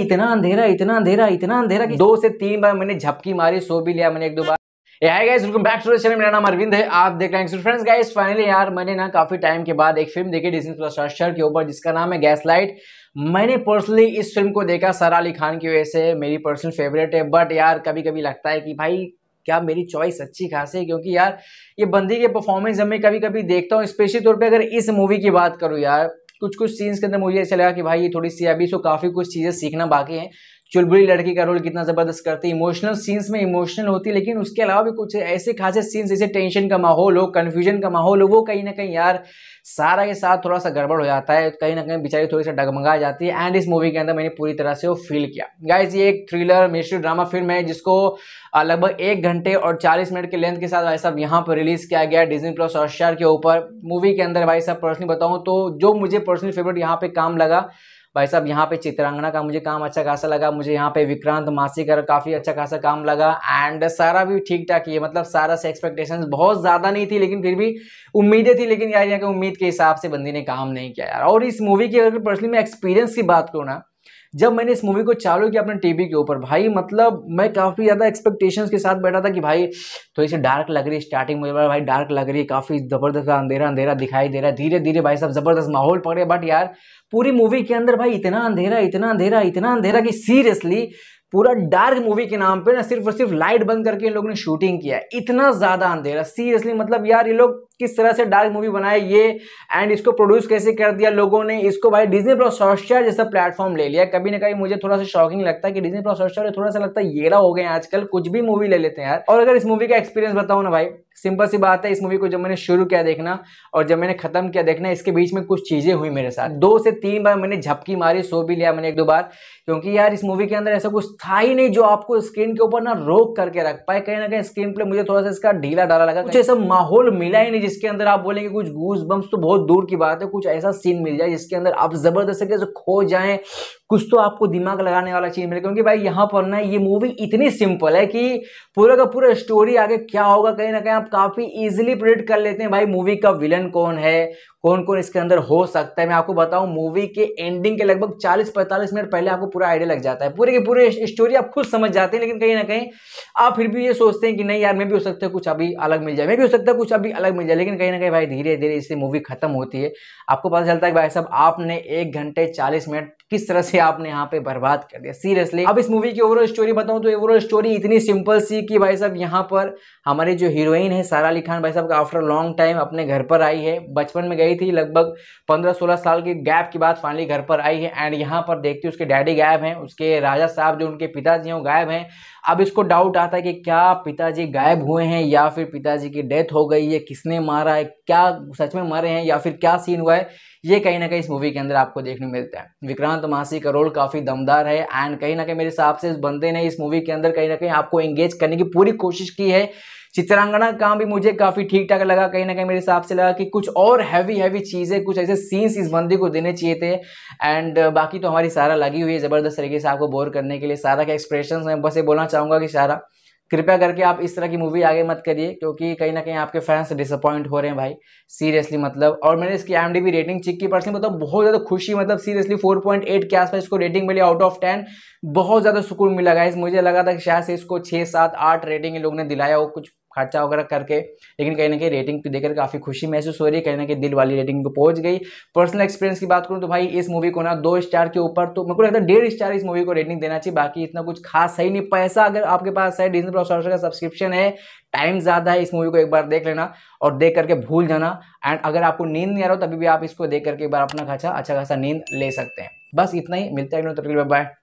इतना अंधेरा इतना अंधेरा इतना अंधेरा कि दो से तीन बार मैंने झपकी मारी सो भी लिया मैंने एक दो बार बैक टू चैनल मेरा नाम अरविंद है आप देख रहे हैं फ्रेंड्स गाइस फाइनली यार मैंने ना काफी टाइम के बाद एक फिल्म देखी डिजनी प्लस हॉटस्टार के ऊपर जिसका नाम है गैस लाइट मैंने पर्सनली इस फिल्म को देखा सर अली खान की वजह से मेरी पर्सनल फेवरेट है बट यार कभी कभी लगता है कि भाई क्या मेरी चॉइस अच्छी खासी है क्योंकि यार ये बंदी के परफॉर्मेंस जब मैं कभी कभी देखता हूँ स्पेशली तौर पर अगर इस मूवी की बात करूँ यार कुछ कुछ सीन्स के अंदर मुझे ऐसा लगा कि भाई ये थोड़ी सी अभी सो तो काफ़ी कुछ चीज़ें सीखना बाकी है चुलबुली लड़की का रोल कितना ज़बरदस्त करती है इमोशनल सीन्स में इमोशनल होती है लेकिन उसके अलावा भी कुछ ऐसे खासे सीन्स जैसे टेंशन का माहौल हो कन्फ्यूजन का माहौल हो वो कहीं ना कहीं यार सारा के साथ थोड़ा सा गड़बड़ हो जाता है कहीं ना कहीं बेचारी थोड़ी सा डगमगा जाती है एंड इस मूवी के अंदर मैंने पूरी तरह से वो फील किया गाइज ये एक थ्रिलर मिस्ट्री ड्रामा फिल्म है जिसको लगभग एक घंटे और चालीस मिनट के लेंथ के साथ भाई साहब यहाँ पर रिलीज़ किया गया डिजनी प्लस और के ऊपर मूवी के अंदर भाई साहब पर्सनली बताऊँ तो जो मुझे पर्सनली फेवरेट यहाँ पर काम लगा भाई साहब यहाँ पे चित्रांगना का मुझे काम अच्छा खासा लगा मुझे यहाँ पे विक्रांत मासी का काफ़ी अच्छा खासा काम लगा एंड सारा भी ठीक ठाक ही मतलब सारा से एक्सपेक्टेशन बहुत ज़्यादा नहीं थी लेकिन फिर भी उम्मीदें थी लेकिन यार यहाँ के उम्मीद के हिसाब से बंदी ने काम नहीं किया यार और इस मूवी की अगर पर्सनली मैं एक्सपीरियंस की बात करूँ ना जब मैंने इस मूवी को चालू किया अपने टीवी के ऊपर भाई मतलब मैं काफ़ी ज़्यादा एक्सपेक्टेशंस के साथ बैठा था कि भाई थोड़ी सी डार्क लग रही है स्टार्टिंग मुझे भाई डार्क लग रही है काफ़ी ज़बरदस्त अंधेरा अंधेरा दिखाई दे रहा है धीरे धीरे भाई साहब ज़बरदस्त माहौल पड़े बट यार पूरी मूवी के अंदर भाई इतना अंधेरा इतना अंधेरा इतना अंधेरा कि सीरियसली पूरा डार्क मूवी के नाम पे ना सिर्फ और सिर्फ लाइट बंद करके इन लोगों ने शूटिंग किया है इतना ज़्यादा अंधेरा सीरियसली मतलब यार ये लोग किस तरह से डार्क मूवी बनाए ये एंड इसको प्रोड्यूस कैसे कर दिया लोगों ने इसको भाई डिजनी प्लस हॉटस्टार जैसा प्लेटफॉर्म ले लिया कभी ना कभी मुझे थोड़ा सा शॉकिंग लगता है कि डिजनी प्लस हॉटस्टार थोड़ा सा लगता है येरा हो गए आजकल कुछ भी मूवी ले लेते हैं यार और अगर इस मूवी का एक्सपीरियंस बताऊँ ना भाई सिंपल सी बात है इस मूवी को जब मैंने शुरू किया देखना और जब मैंने खत्म किया देखना इसके बीच में कुछ चीज़ें हुई मेरे साथ दो से तीन बार मैंने झपकी मारी सो भी लिया मैंने एक दो बार क्योंकि यार इस मूवी के अंदर ऐसा कुछ था ही नहीं जो आपको स्क्रीन के ऊपर ना रोक करके रख पाए कहीं ना कहीं स्क्रीन पे मुझे थोड़ा सा इसका ढीला डाला लगा कुछ ऐसा माहौल मिला ही नहीं जिसके अंदर आप बोलेंगे कुछ घूस बम्स तो बहुत दूर की बात है कुछ ऐसा सीन मिल जाए जिसके अंदर आप ज़बरदस्त से खो जाएं कुछ तो आपको दिमाग लगाने वाला चीज़ मिले क्योंकि भाई यहाँ पर ना ये मूवी इतनी सिंपल है कि पूरा का पूरा स्टोरी आगे क्या होगा कहीं ना कहीं आप काफ़ी ईजिली प्रेडिक्ट कर लेते हैं भाई मूवी का विलन कौन है कौन कौन इसके अंदर हो सकता है मैं आपको बताऊं मूवी के एंडिंग के लगभग 40-45 मिनट पहले आपको पूरा आइडिया लग जाता है पूरे की पूरी स्टोरी आप खुद समझ जाते हैं लेकिन कहीं ना कहीं आप फिर भी ये सोचते हैं कि नहीं यार मैं भी हो सकता है कुछ अभी अलग मिल जाए मैं भी हो सकता है कुछ अभी अलग मिल जाए लेकिन कहीं ना कहीं भाई धीरे धीरे इससे मूवी खत्म होती है आपको पता चलता है कि भाई साहब आपने एक घंटे चालीस मिनट किस तरह से आपने यहाँ पे बर्बाद कर दिया सीरियसली अब इस मूवी की ओवरऑल स्टोरी बताऊँ तो ओवरऑल स्टोरी इतनी सिंपल सी कि भाई साहब यहाँ पर हमारी जो हीरोइन है सारा अली खान भाई साहब का आफ्टर लॉन्ग टाइम अपने घर पर आई है बचपन में गई गई थी लगभग पंद्रह सोलह साल के गैप के बाद फाइनली घर पर आई है एंड यहाँ पर देखती उसके डैडी गायब हैं उसके राजा साहब जो उनके पिताजी हैं वो गायब हैं अब इसको डाउट आता है कि क्या पिताजी गायब हुए हैं या फिर पिताजी की डेथ हो गई है किसने मारा है क्या सच में मरे हैं या फिर क्या सीन हुआ है ये कहीं ना कहीं इस मूवी के अंदर आपको देखने मिलता है विक्रांत मासी का रोल काफ़ी दमदार है एंड कहीं ना कहीं मेरे हिसाब से इस बंदे ने इस मूवी के अंदर कहीं ना कहीं आपको एंगेज करने की पूरी कोशिश की है चित्रांगना काम भी मुझे काफ़ी ठीक ठाक लगा कहीं ना कहीं मेरे हिसाब से लगा कि कुछ और हैवी हैवी चीज़ें कुछ ऐसे सीन्स इस बंदी को देने चाहिए थे एंड बाकी तो हमारी सारा लगी हुई है ज़बरदस्त तरीके से आपको बोर करने के लिए सारा का एक्सप्रेशन मैं बस ये बोलना चाहूँगा कि सारा कृपया करके आप इस तरह की मूवी आगे मत करिए क्योंकि कहीं ना कहीं आपके फैंस डिसअपॉइंट हो रहे हैं भाई सीरियसली मतलब और मैंने इसकी एम रेटिंग चेक की पर्सनली मतलब बहुत ज़्यादा खुशी मतलब सीरियसली 4.8 के आसपास इसको रेटिंग मिली आउट ऑफ 10 बहुत ज़्यादा सुकून मिला गाइस मुझे लगा था कि शायद से इसको छः सात आठ रेटिंग लोगों ने दिलाया हो कुछ खर्चा वगैरह करके लेकिन कहीं ना कहीं रेटिंग को देखकर काफ़ी खुशी महसूस हो रही है कहीं ना कहीं दिल वाली रेटिंग को पहुंच गई पर्सनल एक्सपीरियंस की बात करूँ तो भाई इस मूवी को ना दो स्टार के ऊपर तो मेरे को लगता है डेढ़ स्टार इस मूवी को रेटिंग देना चाहिए बाकी इतना कुछ खास सही नहीं पैसा अगर आपके पास है डिजनी प्लस का सब्सक्रिप्शन है टाइम ज़्यादा है इस मूवी को एक बार देख लेना और देख करके भूल जाना एंड अगर आपको नींद नहीं आ रहा हो तभी भी आप इसको देख करके एक बार अपना खासा अच्छा खासा नींद ले सकते हैं बस इतना ही मिलता है बाय